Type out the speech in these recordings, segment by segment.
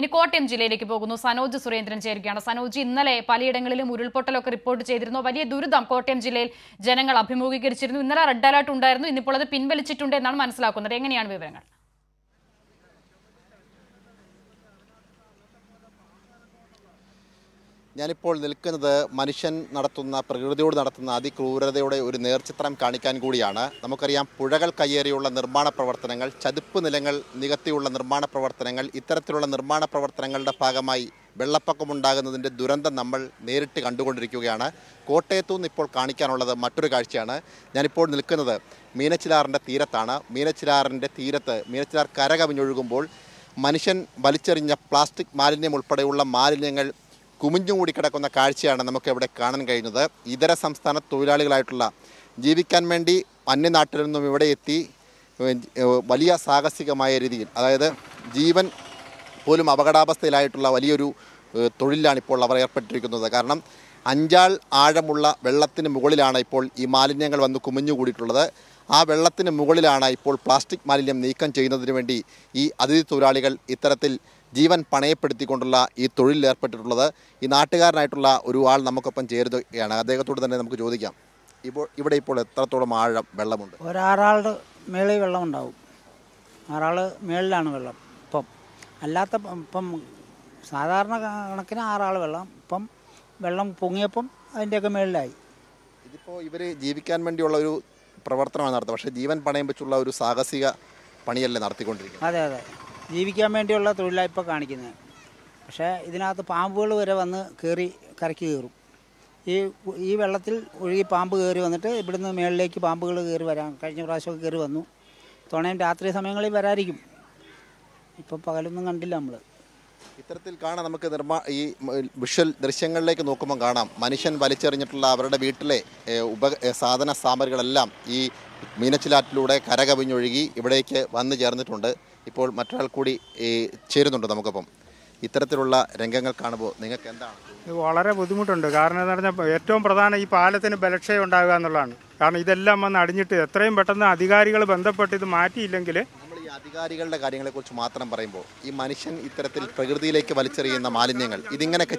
ഇനി കോട്ടയം ജില്ലയിലേക്ക് പോകുന്നു സനോജ് സുരേന്ദ്രൻ ചേരുകയാണ് സനോജ് ഇന്നലെ പലയിടങ്ങളിലും ഉരുൾപൊട്ടലൊക്കെ റിപ്പോർട്ട് ചെയ്തിരുന്നു വലിയ ദുരിതം കോട്ടയം ജില്ലയിൽ ജനങ്ങൾ അഭിമുഖീകരിച്ചിരുന്നു ഇന്നലെ റെഡ് അലർട്ട് ഉണ്ടായിരുന്നു ഇന്നിപ്പോൾ അത് പിൻവലിച്ചിട്ടുണ്ട് എന്നാണ് മനസ്സിലാക്കുന്നത് എങ്ങനെയാണ് വിവരങ്ങൾ ഞാനിപ്പോൾ നിൽക്കുന്നത് മനുഷ്യൻ നടത്തുന്ന പ്രകൃതിയോട് നടത്തുന്ന അതിക്രൂരതയുടെ ഒരു നേർചിത്രം കാണിക്കാൻ കൂടിയാണ് നമുക്കറിയാം പുഴകൾ കയ്യേറിയുള്ള നിർമ്മാണ പ്രവർത്തനങ്ങൾ ചതുപ്പ് നിലങ്ങൾ നികത്തിയുള്ള നിർമ്മാണ പ്രവർത്തനങ്ങൾ ഇത്തരത്തിലുള്ള നിർമ്മാണ പ്രവർത്തനങ്ങളുടെ ഭാഗമായി വെള്ളപ്പൊക്കമുണ്ടാകുന്നതിൻ്റെ ദുരന്തം നമ്മൾ നേരിട്ട് കണ്ടുകൊണ്ടിരിക്കുകയാണ് കോട്ടയത്തു നിന്ന് ഇപ്പോൾ കാണിക്കാനുള്ളത് മറ്റൊരു കാഴ്ചയാണ് ഞാനിപ്പോൾ നിൽക്കുന്നത് മീനച്ചിലാറിൻ്റെ തീരത്താണ് മീനച്ചിലാറിൻ്റെ തീരത്ത് മീനച്ചിലാർ കരകവിഞ്ഞൊഴുകുമ്പോൾ മനുഷ്യൻ വലിച്ചെറിഞ്ഞ പ്ലാസ്റ്റിക് മാലിന്യം ഉൾപ്പെടെയുള്ള മാലിന്യങ്ങൾ കുമിഞ്ഞുകൂടി കൂടി കിടക്കുന്ന കാഴ്ചയാണ് നമുക്ക് ഇവിടെ കാണാൻ കഴിയുന്നത് ഇതര സംസ്ഥാന തൊഴിലാളികളായിട്ടുള്ള ജീവിക്കാൻ വേണ്ടി അന്യനാട്ടിൽ നിന്നും ഇവിടെ എത്തി വലിയ സാഹസികമായ രീതിയിൽ അതായത് ജീവൻ പോലും അപകടാവസ്ഥയിലായിട്ടുള്ള വലിയൊരു തൊഴിലാണ് ഇപ്പോൾ അവർ ഏർപ്പെട്ടിരിക്കുന്നത് കാരണം അഞ്ചാൾ ആഴമുള്ള വെള്ളത്തിന് മുകളിലാണ് ഇപ്പോൾ ഈ മാലിന്യങ്ങൾ വന്ന് കുമിഞ്ഞുകൂടിയിട്ടുള്ളത് ആ വെള്ളത്തിന് മുകളിലാണ് ഇപ്പോൾ പ്ലാസ്റ്റിക് മാലിന്യം നീക്കം ചെയ്യുന്നതിന് വേണ്ടി ഈ അതിഥി തൊഴിലാളികൾ ഇത്തരത്തിൽ ജീവൻ പണയപ്പെടുത്തിക്കൊണ്ടുള്ള ഈ തൊഴിലിൽ ഏർപ്പെട്ടിട്ടുള്ളത് ഈ നാട്ടുകാരനായിട്ടുള്ള ഒരു ആൾ നമുക്കൊപ്പം ചേരുകയാണ് അദ്ദേഹത്തോട് തന്നെ നമുക്ക് ചോദിക്കാം ഇപ്പോൾ ഇവിടെ ഇപ്പോൾ എത്രത്തോളം ആഴം വെള്ളമുണ്ട് ഒരാറാളുടെ മേളിൽ വെള്ളമുണ്ടാവും ആറാൾ മേളിലാണ് വെള്ളം ഇപ്പം അല്ലാത്ത ഇപ്പം സാധാരണ കണക്കിന് ആറാൾ വെള്ളം ഇപ്പം വെള്ളം പൊങ്ങിയപ്പം അതിൻ്റെയൊക്കെ മേളിലായി ഇതിപ്പോൾ ഇവർ ജീവിക്കാൻ വേണ്ടിയുള്ള ഒരു പ്രവർത്തനമാണ് നടത്തുന്നത് പക്ഷേ ജീവൻ പണയം വെച്ചുള്ള ഒരു സാഹസിക പണിയല്ലേ നടത്തിക്കൊണ്ടിരിക്കുന്നത് അതെ അതെ ജീവിക്കാൻ വേണ്ടിയുള്ള തൊഴിലാണ് ഇപ്പോൾ കാണിക്കുന്നത് പക്ഷേ ഇതിനകത്ത് പാമ്പുകൾ വരെ വന്ന് കയറി കറക്കി കയറും ഈ ഈ വെള്ളത്തിൽ ഒഴുകി പാമ്പ് കയറി വന്നിട്ട് ഇവിടുന്ന് മേളിലേക്ക് പാമ്പുകൾ കയറി വരാം കഴിഞ്ഞ പ്രാവശ്യമൊക്കെ കയറി വന്നു തുണയും രാത്രി സമയങ്ങളിൽ വരായിരിക്കും ഇപ്പം പകലൊന്നും കണ്ടില്ല നമ്മൾ ഇത്തരത്തിൽ കാണാം നമുക്ക് നിർമ്മാ ഈ വിഷ്വൽ ദൃശ്യങ്ങളിലേക്ക് നോക്കുമ്പോൾ കാണാം മനുഷ്യൻ വലിച്ചെറിഞ്ഞിട്ടുള്ള അവരുടെ വീട്ടിലെ ഉപ സാധന സാമഗ്രികളെല്ലാം ഈ മീനച്ചിലാറ്റിലൂടെ കരകവിഞ്ഞൊഴുകി ഇവിടേക്ക് വന്നു ചേർന്നിട്ടുണ്ട് ഇപ്പോൾ മറ്റൊരാൾ കൂടി ചേരുന്നുണ്ട് നമുക്കൊപ്പം ഇത്തരത്തിലുള്ള രംഗങ്ങൾ കാണുമ്പോൾ നിങ്ങൾക്ക് എന്താണ് ഇത് വളരെ ബുദ്ധിമുട്ടുണ്ട് കാരണം എന്ന് പറഞ്ഞാൽ ഏറ്റവും പ്രധാനം ഈ പാലത്തിന് ബലക്ഷയം ഉണ്ടാകുക എന്നുള്ളതാണ് കാരണം ഇതെല്ലാം വന്ന് അടിഞ്ഞിട്ട് എത്രയും പെട്ടെന്ന് അധികാരികൾ ബന്ധപ്പെട്ട് ഇത് മാറ്റിയില്ലെങ്കിൽ ഈ അധികാരികളുടെ കാര്യങ്ങളെക്കുറിച്ച് മാത്രം പറയുമ്പോൾ ഈ മനുഷ്യൻ ഇത്തരത്തിൽ പ്രകൃതിയിലേക്ക് വലിച്ചെറിയുന്ന മാലിന്യങ്ങൾ ഇതിങ്ങനെയൊക്കെ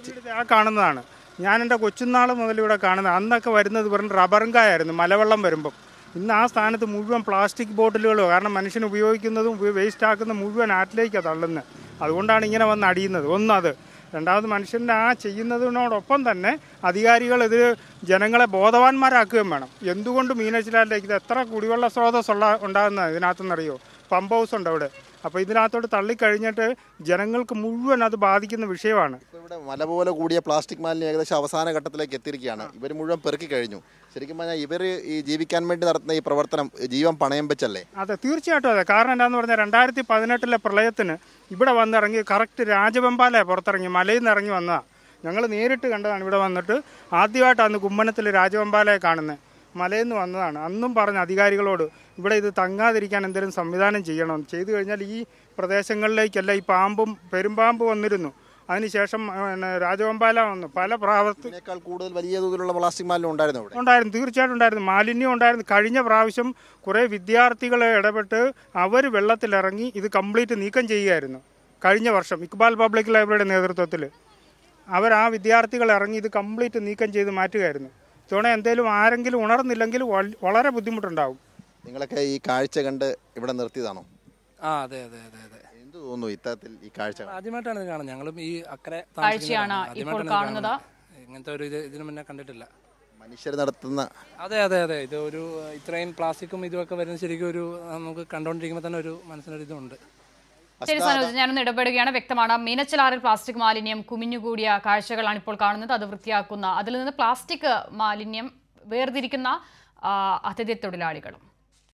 കാണുന്നതാണ് ഞാൻ എൻ്റെ കൊച്ചുനാൾ മുതൽ ഇവിടെ കാണുന്നത് അന്നൊക്കെ വരുന്നത് പറഞ്ഞ റബറും കായായിരുന്നു മലവെള്ളം വരുമ്പം ഇന്ന് ആ സ്ഥാനത്ത് മുഴുവൻ പ്ലാസ്റ്റിക് ബോട്ടിലുകളോ കാരണം മനുഷ്യൻ ഉപയോഗിക്കുന്നതും വേസ്റ്റ് ആക്കുന്ന മുഴുവൻ ആറ്റിലേക്കാണ് തള്ളുന്നത് അതുകൊണ്ടാണ് ഇങ്ങനെ വന്ന് അടിയുന്നത് ഒന്നത് രണ്ടാമത് മനുഷ്യൻ്റെ ആ ചെയ്യുന്നതിനോടൊപ്പം തന്നെ അധികാരികൾ ഇത് ജനങ്ങളെ ബോധവാന്മാരാക്കുകയും വേണം എന്തുകൊണ്ട് മീനച്ചിലാലിലേക്ക് ഇത് എത്ര കുടിവെള്ള സ്രോതസ്സുള്ള ഉണ്ടാകുന്നത് ഇതിനകത്തുനിന്നറിയോ പമ്പ് ഹൗസ് ഉണ്ട് അവിടെ അപ്പോൾ ഇതിനകത്തോട്ട് തള്ളിക്കഴിഞ്ഞിട്ട് ജനങ്ങൾക്ക് മുഴുവൻ അത് ബാധിക്കുന്ന വിഷയമാണ് ഇവിടെ മല പോലെ കൂടിയ പ്ലാസ്റ്റിക് മാലിന്യം ഏകദേശം അവസാന ഘട്ടത്തിലേക്ക് എത്തിയിരിക്കുകയാണ് ഇവർ മുഴുവൻ പെറുക്കി കഴിഞ്ഞു ശരിക്കും പറഞ്ഞാൽ ഇവർ ഈ ജീവിക്കാൻ വേണ്ടി നടത്തുന്ന ഈ പ്രവർത്തനം ജീവൻ പണയം വെച്ചല്ലേ അതെ തീർച്ചയായിട്ടും അതെ കാരണം എന്താണെന്ന് പറഞ്ഞാൽ രണ്ടായിരത്തി പതിനെട്ടിലെ പ്രളയത്തിന് ഇവിടെ വന്നിറങ്ങി കറക്റ്റ് രാജവെമ്പാലേ പുറത്തിറങ്ങി മലയിൽ നിന്ന് ഇറങ്ങി വന്നതാണ് ഞങ്ങൾ നേരിട്ട് കണ്ടതാണ് ഇവിടെ വന്നിട്ട് ആദ്യമായിട്ടാണ് കുമ്മനത്തിൽ രാജവെമ്പാലയെ കാണുന്നത് മലയിൽ നിന്ന് വന്നതാണ് അന്നും പറഞ്ഞ അധികാരികളോട് ഇവിടെ ഇത് തങ്ങാതിരിക്കാൻ എന്തെങ്കിലും സംവിധാനം ചെയ്യണം ചെയ്തു കഴിഞ്ഞാൽ ഈ പ്രദേശങ്ങളിലേക്കല്ല ഈ പാമ്പും പെരുമ്പാമ്പ് വന്നിരുന്നു അതിനുശേഷം രാജവമ്പാല വന്നു പല പ്രാവശ്യത്തിനേക്കാൾ കൂടുതൽ വലിയ തോതിലുള്ള പ്ലാസ്റ്റിക് മാലിന്യം ഉണ്ടായിരുന്നു അവിടെ ഉണ്ടായിരുന്നു തീർച്ചയായിട്ടും ഉണ്ടായിരുന്നു മാലിന്യം ഉണ്ടായിരുന്നു കഴിഞ്ഞ പ്രാവശ്യം കുറേ വിദ്യാർത്ഥികളെ ഇടപെട്ട് അവർ വെള്ളത്തിലിറങ്ങി ഇത് കംപ്ലീറ്റ് നീക്കം ചെയ്യുകയായിരുന്നു കഴിഞ്ഞ വർഷം ഇക്ബാൽ പബ്ലിക് ലൈബ്രറിയുടെ നേതൃത്വത്തിൽ അവർ ആ വിദ്യാർത്ഥികൾ ഇറങ്ങി ഇത് കംപ്ലീറ്റ് നീക്കം ചെയ്ത് മാറ്റുകയായിരുന്നു ഇതുകൊണ്ട് എന്തെങ്കിലും ആരെങ്കിലും ഉണർന്നില്ലെങ്കിൽ വളരെ ബുദ്ധിമുട്ടുണ്ടാവും നിങ്ങളൊക്കെ ഈ കാഴ്ച കണ്ട് ഇവിടെ നിർത്തിയതാണോ ആ അതെ അതെ അതെ അതെ എന്ത് തോന്നുന്നു ഇത്തരത്തിൽ ഈ കാഴ്ച ആദ്യമായിട്ടാണ് ഇത് കാണുന്നത് ഞങ്ങളും ഈ അക്കരെ കാഴ്ചയാണ് ഇപ്പോൾ കാണുന്നത് ഇങ്ങനത്തെ ഒരു ഇത് ഇതിനു മുന്നേ കണ്ടിട്ടില്ല മനുഷ്യർ നടത്തുന്ന അതെ അതെ അതെ ഇത് ഒരു ഇത്രയും പ്ലാസ്റ്റിക്കും ഒക്കെ വരുന്ന ശരിക്കും ഒരു നമുക്ക് കണ്ടുകൊണ്ടിരിക്കുമ്പോൾ തന്നെ ഒരു മനസ്സിനൊരു ഇതുണ്ട് ശരി സനോജ് ഞാനൊന്ന് ഇടപെടുകയാണ് വ്യക്തമാണ് മീനച്ചിലാറിൽ പ്ലാസ്റ്റിക് മാലിന്യം കുമിഞ്ഞുകൂടിയ കാഴ്ചകളാണ് ഇപ്പോൾ കാണുന്നത് അത് വൃത്തിയാക്കുന്ന അതിൽ നിന്ന് പ്ലാസ്റ്റിക് മാലിന്യം വേർതിരിക്കുന്ന അതിഥി തൊഴിലാളികളും